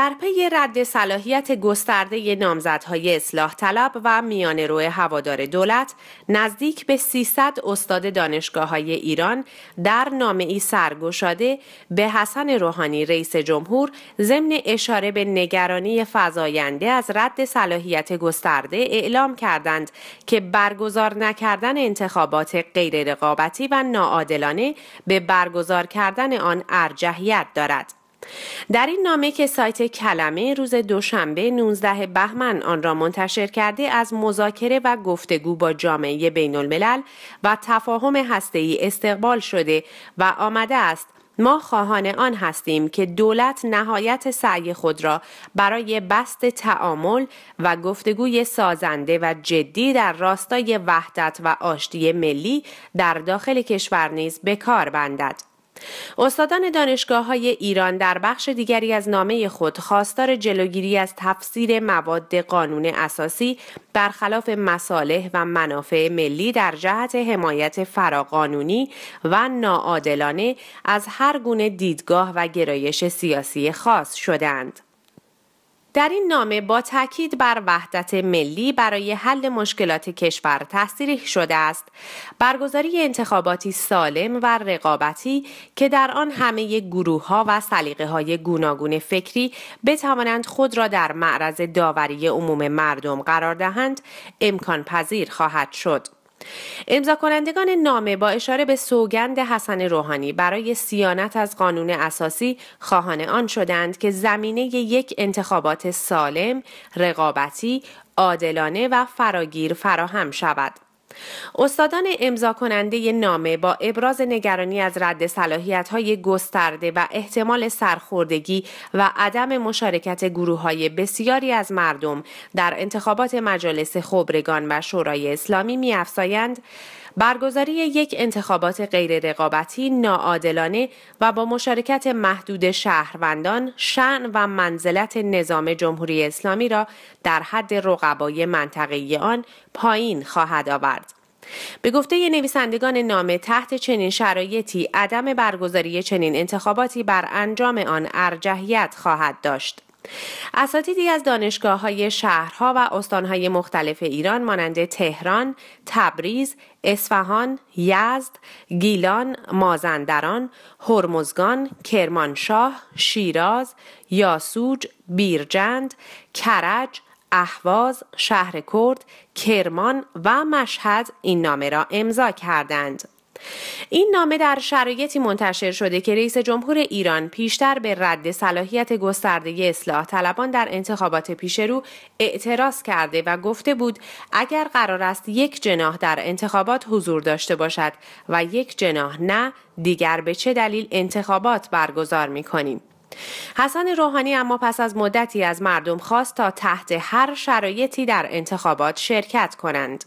در پی رد صلاحیت گسترده نامزدهای اصلاح طلب و میان روی هوادار دولت نزدیک به 300 استاد دانشگاه های ایران در نامه سرگشاده به حسن روحانی رئیس جمهور ضمن اشاره به نگرانی فضاینده از رد صلاحیت گسترده اعلام کردند که برگزار نکردن انتخابات غیر رقابتی و ناعادلانه به برگزار کردن آن ارجحیت دارد. در این نامه که سایت کلمه روز دوشنبه 19 بهمن آن را منتشر کرده از مذاکره و گفتگو با جامعه بین الملل و تفاهم هسته‌ای استقبال شده و آمده است ما خواهان آن هستیم که دولت نهایت سعی خود را برای بست تعامل و گفتگوی سازنده و جدی در راستای وحدت و آشتی ملی در داخل کشور نیز به کار بندد. استادان دانشگاه های ایران در بخش دیگری از نامه خود خواستار جلوگیری از تفسیر مواد قانون اساسی برخلاف مصالح و منافع ملی در جهت حمایت فراقانونی و ناعادلانه از هر گونه دیدگاه و گرایش سیاسی خاص شدند. در این نامه با تاکید بر وحدت ملی برای حل مشکلات کشور تصریح شده است برگزاری انتخاباتی سالم و رقابتی که در آن همه گروه و سلیقه های گوناگون فکری بتوانند خود را در معرض داوری عموم مردم قرار دهند امکان پذیر خواهد شد امضا کنندگان نامه با اشاره به سوگند حسن روحانی برای سیانت از قانون اساسی خواهان آن شدند که زمینه یک انتخابات سالم، رقابتی، عادلانه و فراگیر فراهم شود. استادان امضا کننده نامه با ابراز نگرانی از رد صلاحیت های گسترده و احتمال سرخوردگی و عدم مشارکت گروه های بسیاری از مردم در انتخابات مجالس خبرگان و شورای اسلامی می افزایند برگزاری یک انتخابات غیر رقابتی ناعادلانه و با مشارکت محدود شهروندان شن و منزلت نظام جمهوری اسلامی را در حد رقبای منطقه آن پایین خواهد آورد. به گفته نویسندگان نامه تحت چنین شرایطی عدم برگزاری چنین انتخاباتی بر انجام آن ارجحیت خواهد داشت. اساتیدی از دانشگاه های شهرها و استانهای مختلف ایران مانند تهران، تبریز، اصفهان، یزد، گیلان، مازندران، هرمزگان، کرمانشاه، شیراز، یاسوج، بیرجند، کرج، احواز، شهر کرد، کرمان و مشهد این نامه را امضا کردند. این نامه در شرایطی منتشر شده که رئیس جمهور ایران پیشتر به رد صلاحیت گسترده اصلاح طلبان در انتخابات پیشرو اعتراض کرده و گفته بود اگر قرار است یک جناح در انتخابات حضور داشته باشد و یک جناح نه دیگر به چه دلیل انتخابات برگزار می کنیم. حسن روحانی اما پس از مدتی از مردم خواست تا تحت هر شرایطی در انتخابات شرکت کنند.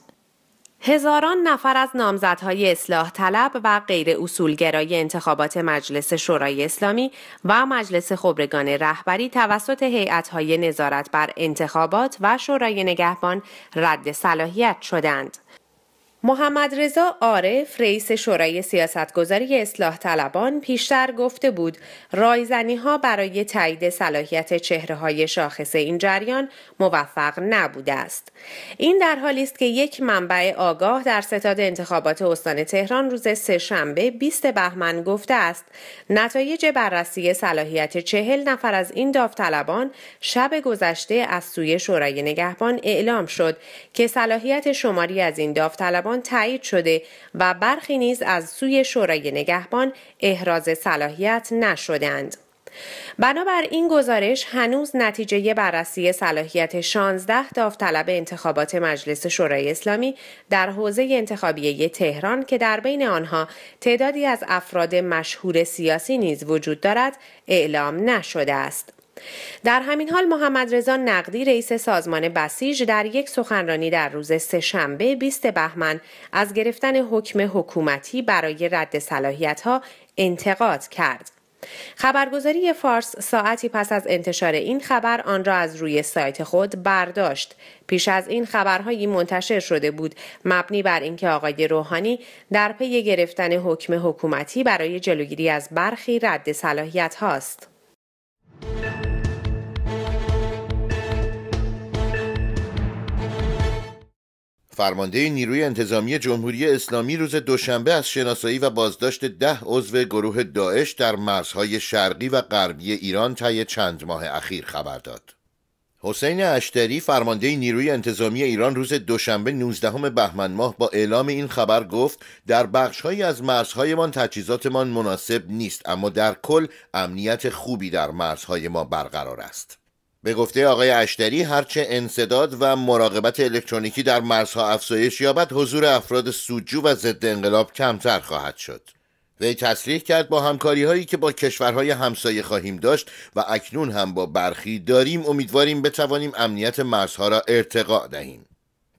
هزاران نفر از نامزدهای اصلاح طلب و غیر اصولگرای انتخابات مجلس شورای اسلامی و مجلس خبرگان رهبری توسط هیئت‌های نظارت بر انتخابات و شورای نگهبان رد صلاحیت شدند. محمد رضا عارف رئیس شورای سیاستگذاری اصلاح طلبان پیشتر گفته بود رایزنی ها برای تایید صلاحیت چهره های شاخص این جریان موفق نبوده است. این در حالی است که یک منبع آگاه در ستاد انتخابات استان تهران روز شنبه 20 بهمن گفته است نتایج بررسی صلاحیت چهل نفر از این داوطلبان شب گذشته از سوی شورای نگهبان اعلام شد که صلاحیت شماری از این داوطلبان نگهبان تایید شده و برخی نیز از سوی شورای نگهبان احراز صلاحیت نشدند. بنابر این گزارش هنوز نتیجه بررسی صلاحیت 16 داوطلب انتخابات مجلس شورای اسلامی در حوزه انتخابیه تهران که در بین آنها تعدادی از افراد مشهور سیاسی نیز وجود دارد اعلام نشده است. در همین حال محمد رضا نقدی رئیس سازمان بسیج در یک سخنرانی در روز سهشنبه 20 بهمن از گرفتن حکم حکومتی برای رد صلاحیت ها انتقاد کرد. خبرگزاری فارس ساعتی پس از انتشار این خبر آن را از روی سایت خود برداشت پیش از این خبرهایی منتشر شده بود مبنی بر اینکه آقای روحانی در پی گرفتن حکم حکومتی برای جلوگیری از برخی رد صلاحیت هاست فرمانده نیروی انتظامی جمهوری اسلامی روز دوشنبه از شناسایی و بازداشت ده عضو گروه داعش در مرزهای شرقی و غربی ایران طی چند ماه اخیر خبر داد. حسین اشتری فرمانده نیروی انتظامی ایران روز دوشنبه 19 بهمن ماه با اعلام این خبر گفت در بخشهایی از مرزهایمان تجهیزاتمان مناسب نیست اما در کل امنیت خوبی در مرزهای ما برقرار است. به گفته آقای اشتری هرچه انصداد و مراقبت الکترونیکی در مرزها افزایش یابد حضور افراد سودجو و ضد انقلاب کمتر خواهد شد وی تصریح کرد با همکاری هایی که با کشورهای همسایه خواهیم داشت و اکنون هم با برخی داریم امیدواریم بتوانیم امنیت مرزها را ارتقا دهیم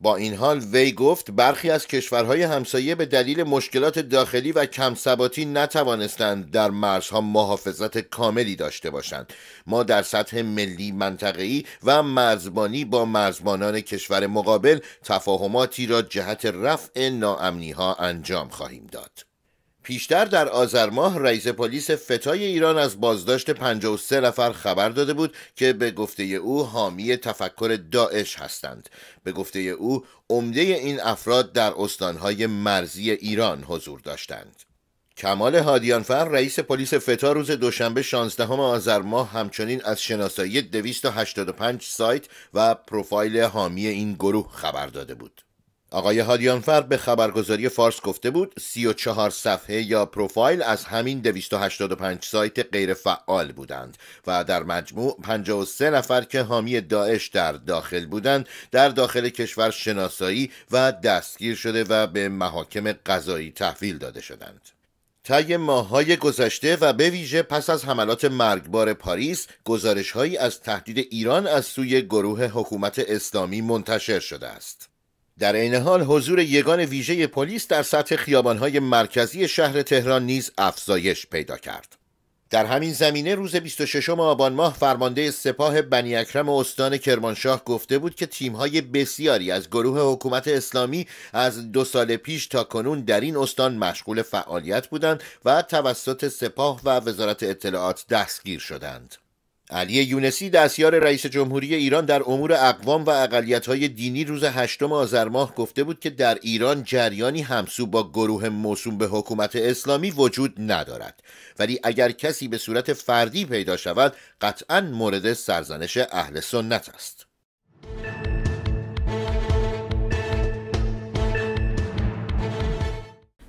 با این حال وی گفت برخی از کشورهای همسایه به دلیل مشکلات داخلی و کمثباتی نتوانستند در مرزها محافظت کاملی داشته باشند ما در سطح ملی منطقه‌ای و مرزبانی با مرزبانان کشور مقابل تفاهماتی را جهت رفع ها انجام خواهیم داد پیشتر در آذر ماه رئیس پلیس فتای ایران از بازداشت 53 نفر خبر داده بود که به گفته او حامی تفکر داعش هستند به گفته او عمده این افراد در استانهای مرزی ایران حضور داشتند کمال هادیانفر رئیس پلیس فتا روز دوشنبه 16 آذر ماه همچنین از شناسایی 285 سایت و پروفایل حامی این گروه خبر داده بود آقای هادیانفر به خبرگزاری فارس گفته بود 34 صفحه یا پروفایل از همین 285 سایت فعال بودند و در مجموع 53 نفر که حامی داعش در داخل بودند در داخل کشور شناسایی و دستگیر شده و به محاکم قضایی تحویل داده شدند. طی ماهای گذشته و به ویژه پس از حملات مرگبار پاریس هایی از تهدید ایران از سوی گروه حکومت اسلامی منتشر شده است. در این حال حضور یگان ویژه پلیس در سطح خیابانهای مرکزی شهر تهران نیز افزایش پیدا کرد. در همین زمینه روز 26 آبان ماه فرمانده سپاه بنی اکرم استان کرمانشاه گفته بود که تیمهای بسیاری از گروه حکومت اسلامی از دو سال پیش تا کنون در این استان مشغول فعالیت بودند و توسط سپاه و وزارت اطلاعات دستگیر شدند. علی یونسی دستیار رئیس جمهوری ایران در امور اقوام و اقلیت‌های دینی روز هشتم آذر ماه گفته بود که در ایران جریانی همسو با گروه موسوم به حکومت اسلامی وجود ندارد ولی اگر کسی به صورت فردی پیدا شود قطعا مورد سرزنش اهل سنت است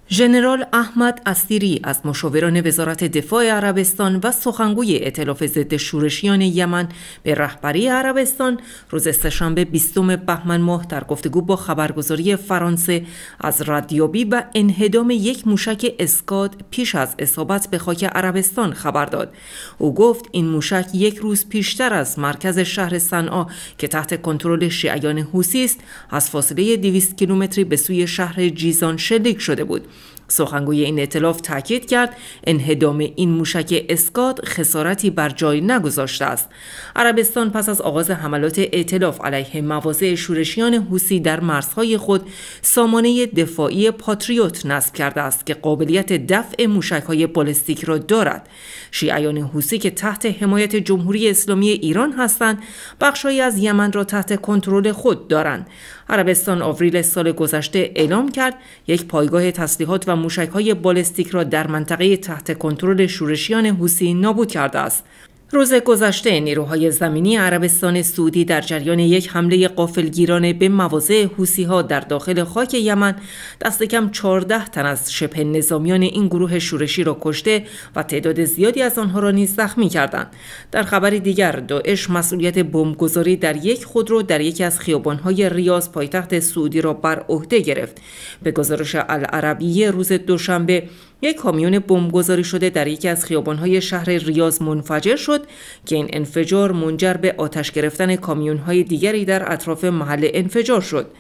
ژنرال احمد استیری از مشاوران وزارت دفاع عربستان و سخنگوی ائتلاف ضد شورشیان یمن به رهبری عربستان روز سهشنبه بیستم بهمن ماه در گفتگو با خبرگزاری فرانسه از ردیابی و انهدام یک موشک اسکاد پیش از اصابت به خاک عربستان خبر داد او گفت این موشک یک روز پیشتر از مرکز شهر صنعا که تحت کنترل شیعیان حوسی است از فاصله 200 کیلومتری به سوی شهر جیزان شلیک شده بود سخنگوی این اطلاف تاکید کرد انهدام این موشک اسکات خسارتی بر جای نگذاشته است عربستان پس از آغاز حملات اطلاف علیه مواضع شورشیان حوسی در مرزهای خود سامانه دفاعی پاتریوت نصب کرده است که قابلیت دفع های بالستیک را دارد شیعیان حوسی که تحت حمایت جمهوری اسلامی ایران هستند بخشهایی از یمن را تحت کنترل خود دارند عربستان آوریل سال گذشته اعلام کرد یک پایگاه تسلیحات و های بالستیک را در منطقه تحت کنترل شورشیان حوسی نابود کرده است روز گذشته نیروهای زمینی عربستان سعودی در جریان یک حمله قافلگیرانه به مواضع ها در داخل خاک یمن دست کم 14 تن از شبه نظامیان این گروه شورشی را کشته و تعداد زیادی از آنها را نیز زخمی کردند در خبر دیگر داعش مسئولیت بمبگذاری در یک خودرو در یکی از خیابانهای ریاض پایتخت سعودی را بر عهده گرفت به گزارش العربیه روز دوشنبه یک کامیون بمبگذاری شده در یکی از خیابانهای شهر ریاض منفجر شد که این انفجار منجر به آتش گرفتن کامیونهای دیگری در اطراف محل انفجار شد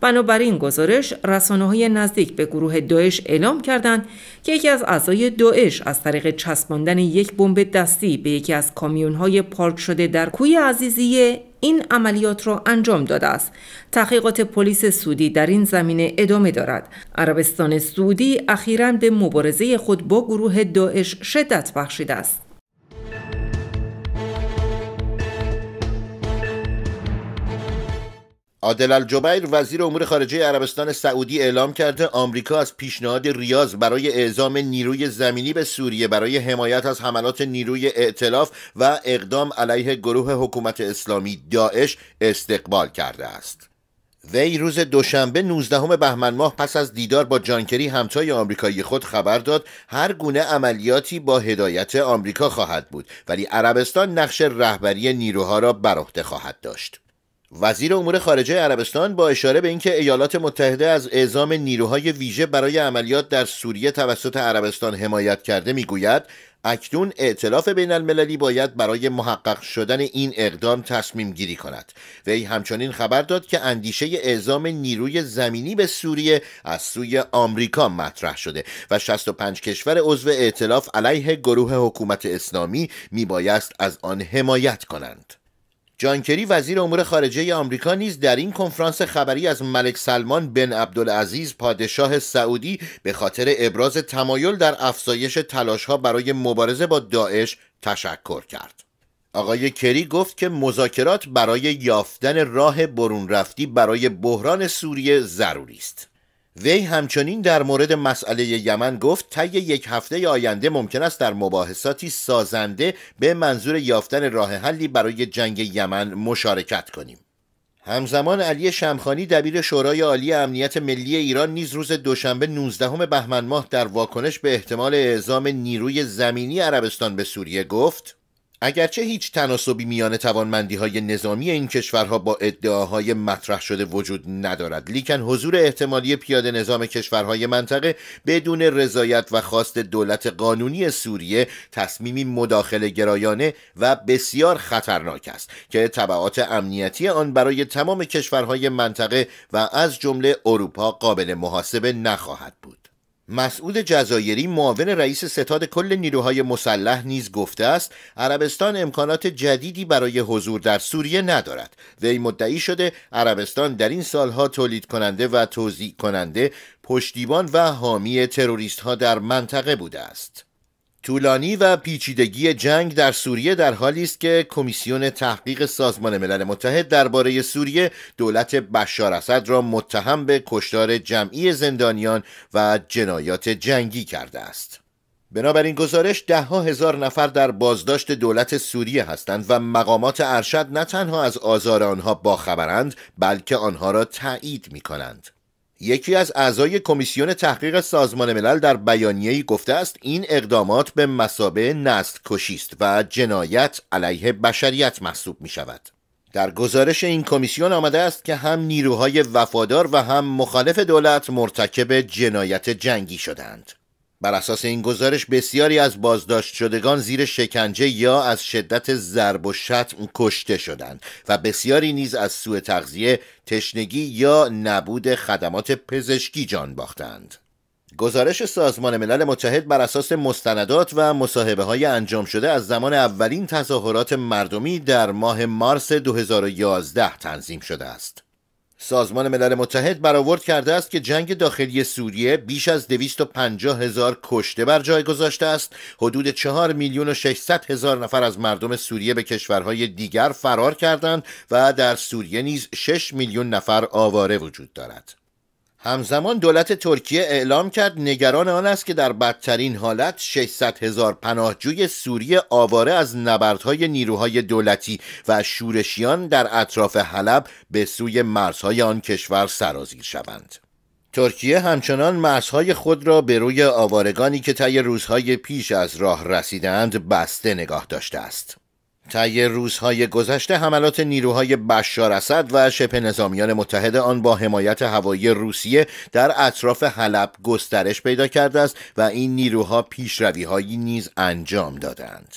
بنابراین گزارش رسانه های نزدیک به گروه داعش اعلام کردند که یکی از اعضای داعش از طریق چسباندن یک بمب دستی به یکی از کامیون های پارک شده در کوی عزیزیه این عملیات را انجام داده است تحقیقات پلیس سودی در این زمینه ادامه دارد عربستان سعودی اخیرا به مبارزه خود با گروه داعش شدت بخشیده است عادل الجبیر وزیر امور خارجه عربستان سعودی اعلام کرده آمریکا از پیشنهاد ریاض برای اعزام نیروی زمینی به سوریه برای حمایت از حملات نیروی ائتلاف و اقدام علیه گروه حکومت اسلامی داعش استقبال کرده است. وی روز دوشنبه 19 بهمن ماه پس از دیدار با جانکری همتای آمریکایی خود خبر داد هر گونه عملیاتی با هدایت آمریکا خواهد بود ولی عربستان نقش رهبری نیروها را بر عهده خواهد داشت. وزیر امور خارجه عربستان با اشاره به اینکه ایالات متحده از اعزام نیروهای ویژه برای عملیات در سوریه توسط عربستان حمایت کرده میگوید اکنون ائتلاف بین المللی باید برای محقق شدن این اقدام تصمیم گیری کند وی همچنین خبر داد که اندیشه اعزام نیروی زمینی به سوریه از سوی آمریکا مطرح شده و 65 کشور عضو ائتلاف علیه گروه حکومت اسلامی میبایست از آن حمایت کنند جان کری وزیر امور خارجه آمریکا نیز در این کنفرانس خبری از ملک سلمان بن عبدالعزیز پادشاه سعودی به خاطر ابراز تمایل در افزایش ها برای مبارزه با داعش تشکر کرد. آقای کری گفت که مذاکرات برای یافتن راه برون رفتی برای بحران سوریه ضروری است. وی همچنین در مورد مسئله یمن گفت طی یک هفته آینده ممکن است در مباحثاتی سازنده به منظور یافتن راه حلی برای جنگ یمن مشارکت کنیم همزمان علی شمخانی دبیر شورای عالی امنیت ملی ایران نیز روز دوشنبه 19 بهمن ماه در واکنش به احتمال اعزام نیروی زمینی عربستان به سوریه گفت اگرچه هیچ تناسبی میان توانمندی های نظامی این کشورها با ادعاهای مطرح شده وجود ندارد لیکن حضور احتمالی پیاده نظام کشورهای منطقه بدون رضایت و خواست دولت قانونی سوریه تصمیمی مداخله گرایانه و بسیار خطرناک است که طبعات امنیتی آن برای تمام کشورهای منطقه و از جمله اروپا قابل محاسبه نخواهد بود مسعود جزایری معاون رئیس ستاد کل نیروهای مسلح نیز گفته است عربستان امکانات جدیدی برای حضور در سوریه ندارد وی مدعی شده عربستان در این سالها تولید کننده و توضیح کننده پشتیبان و حامی تروریست ها در منطقه بوده است طولانی و پیچیدگی جنگ در سوریه در حالی است که کمیسیون تحقیق سازمان ملل متحد درباره سوریه دولت بشار اسد را متهم به کشتار جمعی زندانیان و جنایات جنگی کرده است. بنابراین گزارش دهها هزار نفر در بازداشت دولت سوریه هستند و مقامات ارشد نه تنها از آزار آنها باخبرند بلکه آنها را تایید می کنند. یکی از اعضای کمیسیون تحقیق سازمان ملل در بیانیه‌ای گفته است این اقدامات به مسابه نست کشیست است و جنایت علیه بشریت محسوب می شود. در گزارش این کمیسیون آمده است که هم نیروهای وفادار و هم مخالف دولت مرتکب جنایت جنگی شدند. بر اساس این گزارش بسیاری از بازداشت شدگان زیر شکنجه یا از شدت ضرب و شتم کشته شدند و بسیاری نیز از سوء تغذیه، تشنگی یا نبود خدمات پزشکی جان باختند. گزارش سازمان ملل متحد بر اساس مستندات و مصاحبه های انجام شده از زمان اولین تظاهرات مردمی در ماه مارس 2011 تنظیم شده است. سازمان ملل متحد برآورد کرده است که جنگ داخلی سوریه بیش از 250 هزار کشته بر جای گذاشته است حدود 4 میلیون و 600 هزار نفر از مردم سوریه به کشورهای دیگر فرار کردند و در سوریه نیز 6 میلیون نفر آواره وجود دارد همزمان دولت ترکیه اعلام کرد نگران آن است که در بدترین حالت 600 هزار پناهجوی سوری آواره از نبردهای نیروهای دولتی و شورشیان در اطراف حلب به سوی مرزهای آن کشور سرازیر شوند. ترکیه همچنان مرزهای خود را به روی آوارگانی که طی روزهای پیش از راه رسیدند بسته نگاه داشته است. طی روزهای گذشته حملات نیروهای بشار اسد و شبه نظامیان متحد آن با حمایت هوایی روسیه در اطراف حلب گسترش پیدا کرده است و این نیروها پیشرویهایی نیز انجام دادند.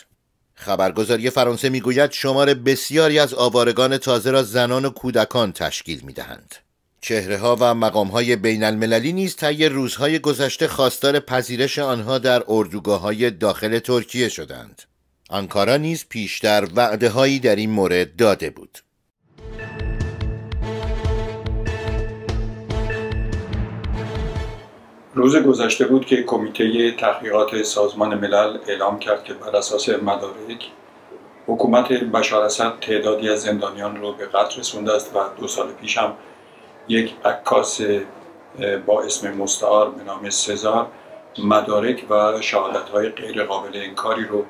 خبرگزاری فرانسه میگوید شمار بسیاری از آوارگان تازه را زنان و کودکان تشکیل دهند. چهره ها و مقام های بین المللی نیز طی روزهای گذشته خواستار پذیرش آنها در اردوگاه های داخل ترکیه شدند. آنکارا نیز پیشتر وعده هایی در این مورد داده بود روز گذشته بود که کمیته تحقیقات سازمان ملل اعلام کرد که بر اساس مدارک حکومت بشار اسد تعدادی از زندانیان رو به قتل رسونده است و دو سال پیش هم یک عکاس با اسم مستعار به نام سزار مدارک و شهادت های غیر قابل انکاری رو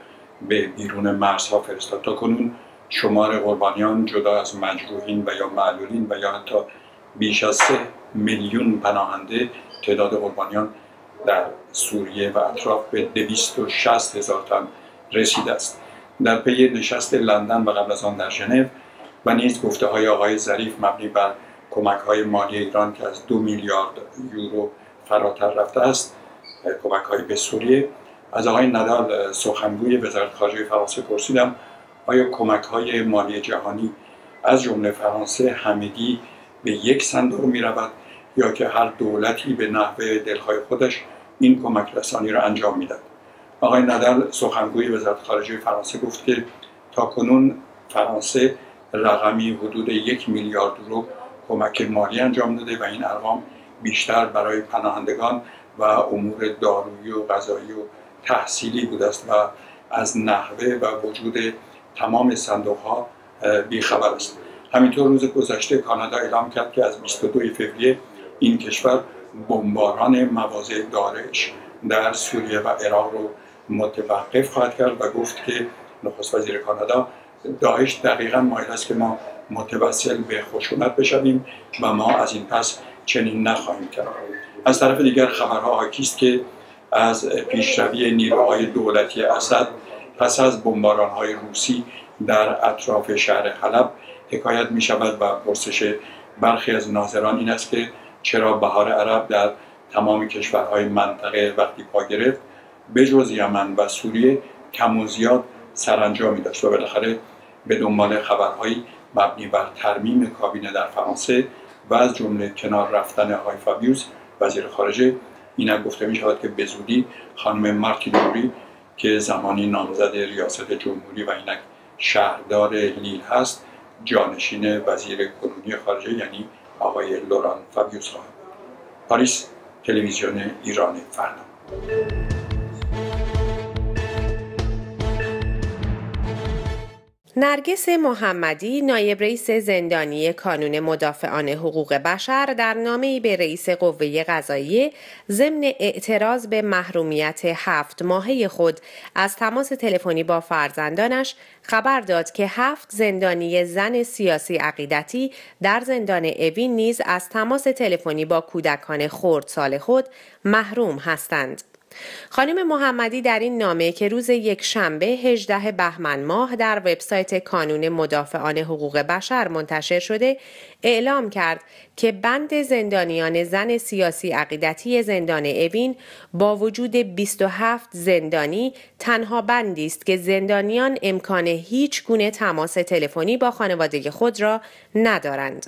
به بیرون مرزها فرستاد تا کنون شمار قربانیان جدا از مجروحین و یا معلولین و یا حتی بیش از سه میلیون پناهنده تعداد قربانیان در سوریه و اطراف به 260 هزار تن رسیده است در پی نشست لندن و قبل از آن در ژنو و نیز گفته های آقای ظریف مبنی بر کمک های مالی ایران که از دو میلیارد یورو فراتر رفته است کمک های به سوریه از آقای ندال سخنگوی وزارت خارجه فرانسه پرسیدم آیا کمک های مالی جهانی از جمله فرانسه همگی به یک صندوق می رود یا که هر دولتی به نحوه دلخواه خودش این کمک رسانی را انجام میداد آقای ندل سخنگوی وزارت خارجه فرانسه گفت که تا کنون فرانسه رقمی حدود یک میلیارد رو کمک مالی انجام داده و این ارقام بیشتر برای پناهندگان و امور دارویی و غذایی و تحصیلی بود است و از نحوه و وجود تمام صندوق ها بیخبر است همینطور روز گذشته کانادا اعلام کرد که از 22 فوریه این کشور بمباران مواضع دارش در سوریه و عراق رو متوقف خواهد کرد و گفت که نخست وزیر کانادا داعش دقیقا مایل است که ما متوسل به خشونت بشویم و ما از این پس چنین نخواهیم کرد از طرف دیگر خبرها حاکی است که از پیشروی نیروهای دولتی اسد پس از بمباران های روسی در اطراف شهر حلب حکایت می شود و پرسش برخی از ناظران این است که چرا بهار عرب در تمام کشورهای منطقه وقتی پا گرفت به جز یمن و سوریه کم و زیاد سرانجامی داشت و بالاخره به دنبال خبرهایی مبنی بر ترمیم کابینه در فرانسه و از جمله کنار رفتن فابیوس وزیر خارجه اینک گفته می شود که به زودی خانم نوری که زمانی نامزد ریاست جمهوری و اینک شهردار لیل هست جانشین وزیر کنونی خارجه یعنی آقای لوران فابیوس خواهد پاریس تلویزیون ایران فردا نرگس محمدی نایب رئیس زندانی کانون مدافعان حقوق بشر در نامه‌ای به رئیس قوه قضایی ضمن اعتراض به محرومیت هفت ماهه خود از تماس تلفنی با فرزندانش خبر داد که هفت زندانی زن سیاسی عقیدتی در زندان اوین نیز از تماس تلفنی با کودکان خردسال خود محروم هستند. خانم محمدی در این نامه که روز یک شنبه 18 بهمن ماه در وبسایت کانون مدافعان حقوق بشر منتشر شده اعلام کرد که بند زندانیان زن سیاسی عقیدتی زندان اوین با وجود 27 زندانی تنها بندی است که زندانیان امکان هیچ گونه تماس تلفنی با خانواده خود را ندارند.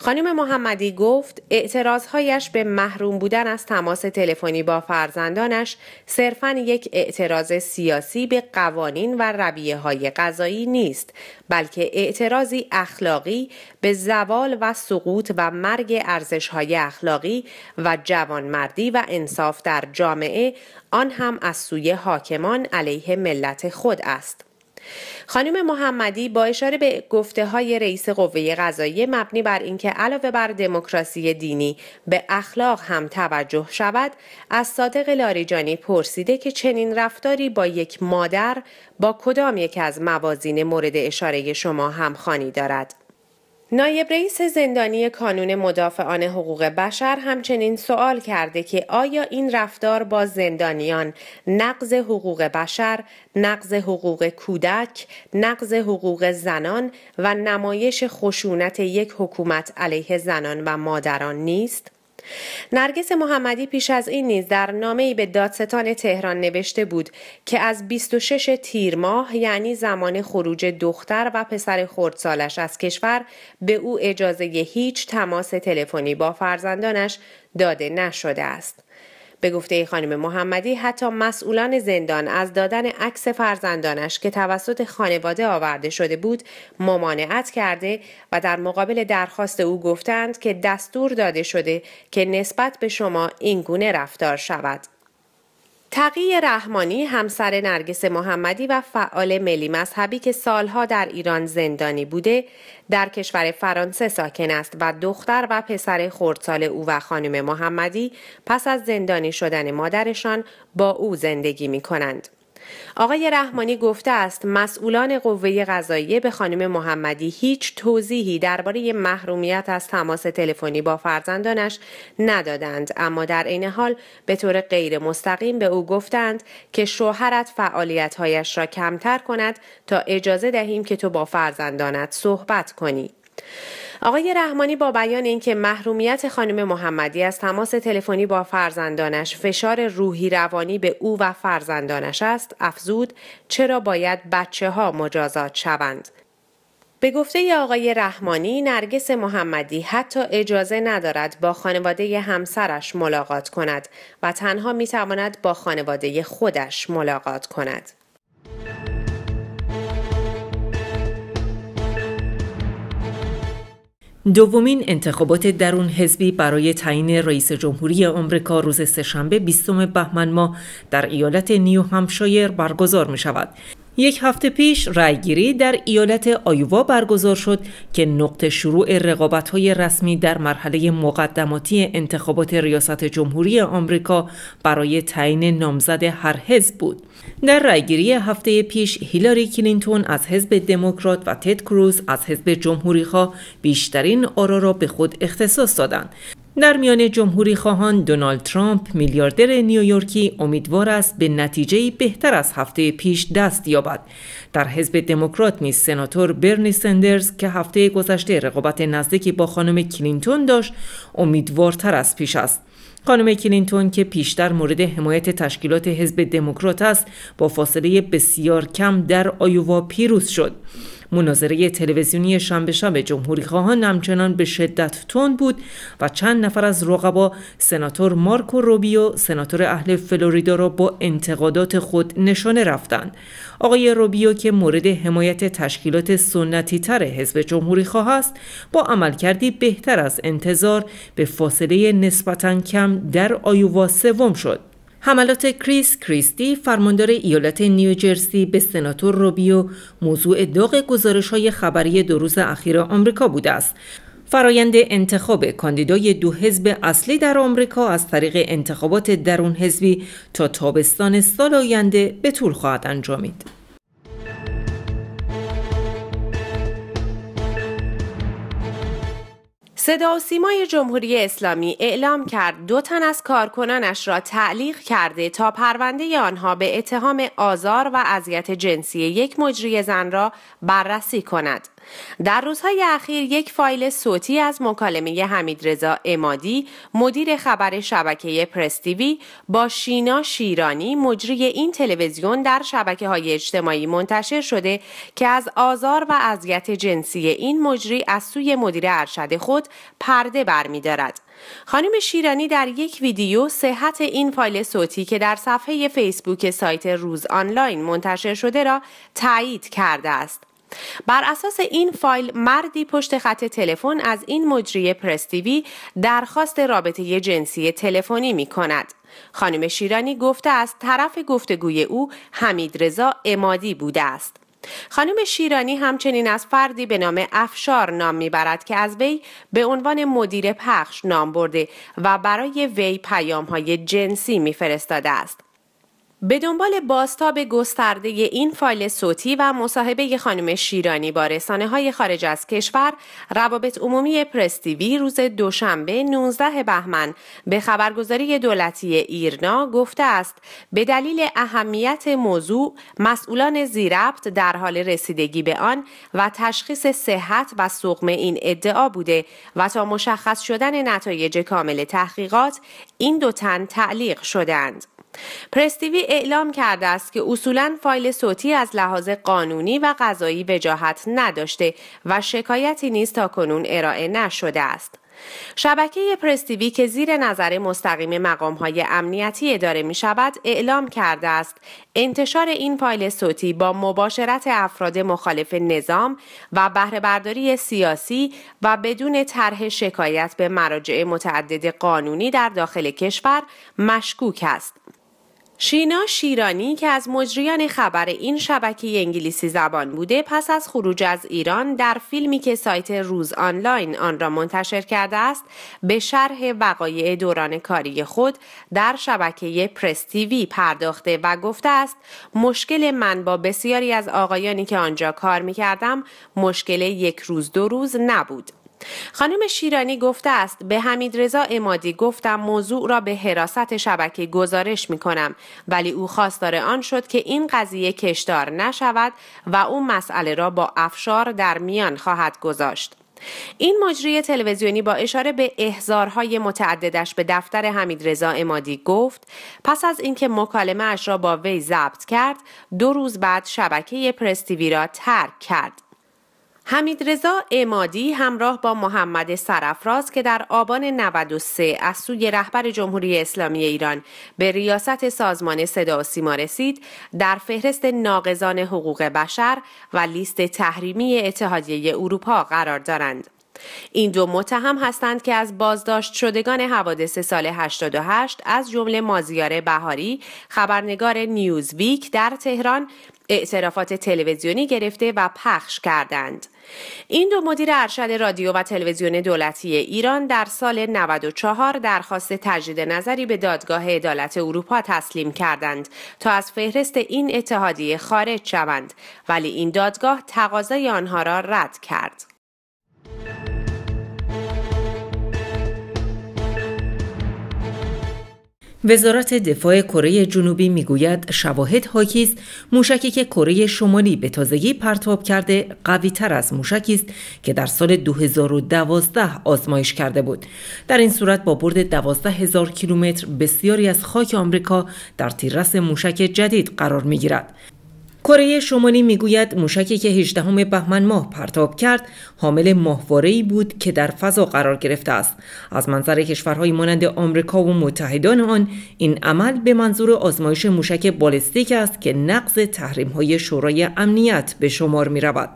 خانم محمدی گفت اعتراضهایش به محروم بودن از تماس تلفنی با فرزندانش صرفا یک اعتراض سیاسی به قوانین و رویه های قضایی نیست بلکه اعتراضی اخلاقی به زوال و سقوط و مرگ ارزش های اخلاقی و جوانمردی و انصاف در جامعه آن هم از سوی حاکمان علیه ملت خود است. خانم محمدی با اشاره به گفته های رئیس قوه قضاییه مبنی بر اینکه علاوه بر دموکراسی دینی به اخلاق هم توجه شود از صادق لاریجانی پرسیده که چنین رفتاری با یک مادر با کدام یک از موازین مورد اشاره شما همخوانی دارد نایب رئیس زندانی کانون مدافعان حقوق بشر همچنین سوال کرده که آیا این رفتار با زندانیان نقض حقوق بشر، نقض حقوق کودک، نقض حقوق زنان و نمایش خشونت یک حکومت علیه زنان و مادران نیست؟ نرگس محمدی پیش از این نیز در نامه‌ای به دادستان تهران نوشته بود که از 26 تیر ماه یعنی زمان خروج دختر و پسر خردسالش از کشور به او اجازه هیچ تماس تلفنی با فرزندانش داده نشده است. به گفته خانم محمدی حتی مسئولان زندان از دادن عکس فرزندانش که توسط خانواده آورده شده بود ممانعت کرده و در مقابل درخواست او گفتند که دستور داده شده که نسبت به شما اینگونه رفتار شود تقی رحمانی همسر نرگس محمدی و فعال ملی مذهبی که سالها در ایران زندانی بوده در کشور فرانسه ساکن است و دختر و پسر خردسال او و خانم محمدی پس از زندانی شدن مادرشان با او زندگی می کنند. آقای رحمانی گفته است مسئولان قوه قضاییه به خانم محمدی هیچ توضیحی درباره محرومیت از تماس تلفنی با فرزندانش ندادند اما در عین حال به طور غیر مستقیم به او گفتند که شوهرت فعالیتهایش را کمتر کند تا اجازه دهیم که تو با فرزندانت صحبت کنی آقای رحمانی با بیان اینکه محرومیت خانم محمدی از تماس تلفنی با فرزندانش فشار روحی روانی به او و فرزندانش است افزود چرا باید بچه ها مجازات شوند به گفته آقای رحمانی نرگس محمدی حتی اجازه ندارد با خانواده همسرش ملاقات کند و تنها میتواند با خانواده خودش ملاقات کند دومین انتخابات درون حزبی برای تعیین رئیس جمهوری آمریکا روز سهشنبه 20 بهمن ماه در ایالت نیو همشایر برگزار می شود. یک هفته پیش رأیگیری در ایالت آیووا برگزار شد که نقطه شروع های رسمی در مرحله مقدماتی انتخابات ریاست جمهوری آمریکا برای تعیین نامزد هر حزب بود. در رأیگیری هفته پیش هیلاری کلینتون از حزب دموکرات و تد کروز از حزب جمهوریخواه بیشترین آرا را به خود اختصاص دادند. در میان جمهوری خواهان دونالد ترامپ میلیاردر نیویورکی امیدوار است به نتیجه بهتر از هفته پیش دست یابد. در حزب دموکرات نیز سناتور برنی سندرز که هفته گذشته رقابت نزدیکی با خانم کلینتون داشت امیدوارتر از پیش است. خانم کلینتون که پیشتر مورد حمایت تشکیلات حزب دموکرات است با فاصله بسیار کم در آیووا پیروز شد مناظره تلویزیونی شنبه شب جمهوری خواهان همچنان به شدت تند بود و چند نفر از رقبا سناتور مارکو روبیو سناتور اهل فلوریدا را با انتقادات خود نشانه رفتند آقای روبیو که مورد حمایت تشکیلات سنتی تر حزب جمهوری خواه است با عملکردی بهتر از انتظار به فاصله نسبتا کم در آیووا سوم شد حملات کریس کریستی فرماندار ایالت نیوجرسی به سناتور روبیو موضوع داغ گزارش های خبری دو روز اخیر آمریکا بوده است فرایند انتخاب کاندیدای دو حزب اصلی در آمریکا از طریق انتخابات درون حزبی تا تابستان سال آینده به طول خواهد انجامید صدا و سیمای جمهوری اسلامی اعلام کرد دو تن از کارکنانش را تعلیق کرده تا پرونده آنها به اتهام آزار و اذیت جنسی یک مجری زن را بررسی کند. در روزهای اخیر یک فایل صوتی از مکالمه حمید رضا امادی مدیر خبر شبکه پرستیوی با شینا شیرانی مجری این تلویزیون در شبکه های اجتماعی منتشر شده که از آزار و اذیت جنسی این مجری از سوی مدیر ارشد خود پرده برمیدارد. خانم شیرانی در یک ویدیو صحت این فایل صوتی که در صفحه فیسبوک سایت روز آنلاین منتشر شده را تایید کرده است. بر اساس این فایل مردی پشت خط تلفن از این مجری پرستیوی درخواست رابطه جنسی تلفنی می کند. خانم شیرانی گفته از طرف گفتگوی او حمید رضا امادی بوده است. خانم شیرانی همچنین از فردی به نام افشار نام میبرد که از وی به عنوان مدیر پخش نام برده و برای وی پیام های جنسی میفرستاده است. به دنبال به گسترده این فایل صوتی و مصاحبه خانم شیرانی با رسانه های خارج از کشور روابط عمومی پرستیوی روز دوشنبه 19 بهمن به خبرگزاری دولتی ایرنا گفته است به دلیل اهمیت موضوع مسئولان زیربط در حال رسیدگی به آن و تشخیص صحت و سقم این ادعا بوده و تا مشخص شدن نتایج کامل تحقیقات این دو تن تعلیق شدند. پرستیوی اعلام کرده است که اصولا فایل صوتی از لحاظ قانونی و قضایی وجاهت نداشته و شکایتی نیز تا کنون ارائه نشده است. شبکه پرستیوی که زیر نظر مستقیم مقام های امنیتی اداره می شود اعلام کرده است انتشار این فایل صوتی با مباشرت افراد مخالف نظام و بهرهبرداری سیاسی و بدون طرح شکایت به مراجع متعدد قانونی در داخل کشور مشکوک است. شینا شیرانی که از مجریان خبر این شبکه انگلیسی زبان بوده پس از خروج از ایران در فیلمی که سایت روز آنلاین آن را منتشر کرده است به شرح وقایع دوران کاری خود در شبکه پرس تیوی پرداخته و گفته است مشکل من با بسیاری از آقایانی که آنجا کار میکردم مشکل یک روز دو روز نبود خانم شیرانی گفته است به حمید رضا امادی گفتم موضوع را به حراست شبکه گزارش می کنم ولی او خواستار آن شد که این قضیه کشدار نشود و او مسئله را با افشار در میان خواهد گذاشت. این مجری تلویزیونی با اشاره به احزارهای متعددش به دفتر حمید رضا امادی گفت پس از اینکه مکالمه اش را با وی ضبط کرد دو روز بعد شبکه پرستیوی را ترک کرد رضا امادی همراه با محمد سرفراز که در آبان 93 از سوی رهبر جمهوری اسلامی ایران به ریاست سازمان صدا و سیما رسید در فهرست ناقضان حقوق بشر و لیست تحریمی اتحادیه اروپا قرار دارند. این دو متهم هستند که از بازداشت شدگان حوادث سال 88 از جمله مازیار بهاری خبرنگار نیوزویک در تهران اعترافات تلویزیونی گرفته و پخش کردند. این دو مدیر ارشد رادیو و تلویزیون دولتی ایران در سال 94 درخواست تجدید نظری به دادگاه عدالت اروپا تسلیم کردند تا از فهرست این اتحادیه خارج شوند ولی این دادگاه تقاضای آنها را رد کرد. وزارت دفاع کره جنوبی میگوید شواهد حاکی است موشکی که کره شمالی به تازگی پرتاب کرده قوی تر از موشکی است که در سال 2012 آزمایش کرده بود در این صورت با برد 12 هزار کیلومتر بسیاری از خاک آمریکا در تیررس موشک جدید قرار میگیرد کره شمالی میگوید موشکی که 18 بهمن ماه پرتاب کرد حامل ای بود که در فضا قرار گرفته است از منظر کشورهای مانند آمریکا و متحدان آن این عمل به منظور آزمایش موشک بالستیک است که نقض های شورای امنیت به شمار رود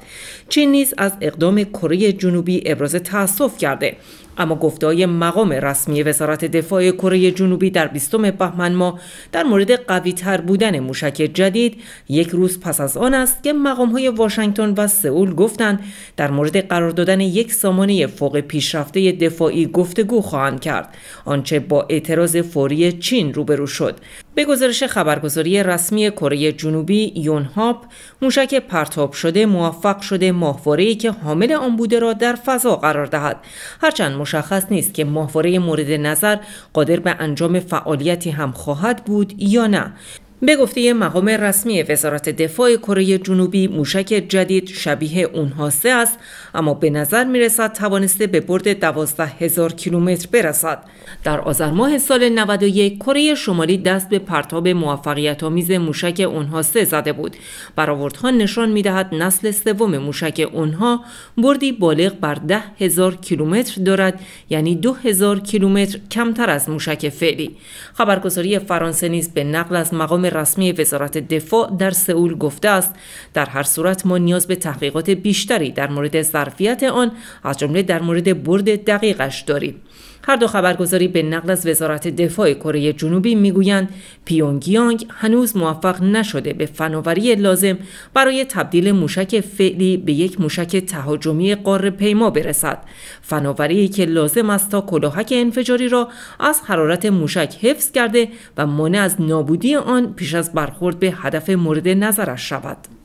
چین نیز از اقدام کره جنوبی ابراز تاسف کرده اما های مقام رسمی وزارت دفاع کره جنوبی در 20 بهمن ماه در مورد قوی تر بودن موشک جدید یک روز پس از آن است که مقام های واشنگتن و سئول گفتند در مورد قرار دادن یک سامانه فوق پیشرفته دفاعی گفتگو خواهند کرد آنچه با اعتراض فوری چین روبرو شد به گزارش خبرگزاری رسمی کره جنوبی یون هاپ موشک پرتاب شده موفق شده ای که حامل آن بوده را در فضا قرار دهد هرچند مشخص نیست که ماهواره مورد نظر قادر به انجام فعالیتی هم خواهد بود یا نه به گفته مقام رسمی وزارت دفاع کره جنوبی موشک جدید شبیه اونها سه است اما به نظر می رسد توانسته به برد دوازده هزار کیلومتر برسد در آذر ماه سال 91 کره شمالی دست به پرتاب موفقیت آمیز موشک اونها سه زده بود برآوردها نشان می دهد نسل سوم موشک اونها بردی بالغ بر ده هزار کیلومتر دارد یعنی دو هزار کیلومتر کمتر از موشک فعلی خبرگزاری فرانسه نیز به نقل از مقام رسمی وزارت دفاع در سئول گفته است در هر صورت ما نیاز به تحقیقات بیشتری در مورد ظرفیت آن از جمله در مورد برد دقیقش داریم هر دو خبرگزاری به نقل از وزارت دفاع کره جنوبی میگویند پیونگیانگ هنوز موفق نشده به فناوری لازم برای تبدیل موشک فعلی به یک موشک تهاجمی قاره پیما برسد فناوری که لازم است تا کلاهک انفجاری را از حرارت موشک حفظ کرده و مانع از نابودی آن پیش از برخورد به هدف مورد نظرش شود